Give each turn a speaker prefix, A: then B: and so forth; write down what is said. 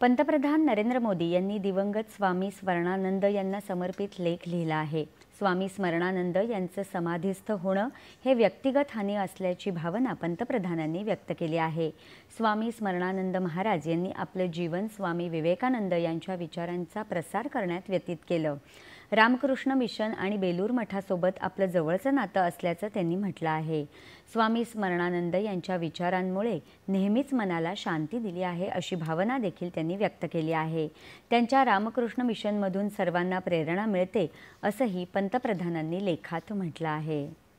A: पंतप्रधान नरेंद्र मोदी यांनी दिवंगत स्वामी स्मरणानंद यांना समर्पित लेख लिहिला आहे स्वामी स्मरणानंद यांचं समाधीस्थ होणं हे व्यक्तिगत हानी असल्याची भावना पंतप्रधानांनी व्यक्त केली आहे स्वामी स्मरणानंद महाराज यांनी आपलं जीवन स्वामी विवेकानंद यांच्या विचारांचा प्रसार करण्यात व्यतीत केलं रामकृष्ण मिशन आणि बेलूर मठासोबत आपलं जवळचं नातं असल्याचं त्यांनी म्हटलं आहे स्वामी स्मरणानंद यांच्या विचारांमुळे नेहमीच मनाला शांती दिली आहे अशी भावना देखील त्यांनी व्यक्त केली आहे त्यांच्या रामकृष्ण मिशनमधून सर्वांना प्रेरणा मिळते असंही पंतप्रधानांनी लेखात म्हटलं आहे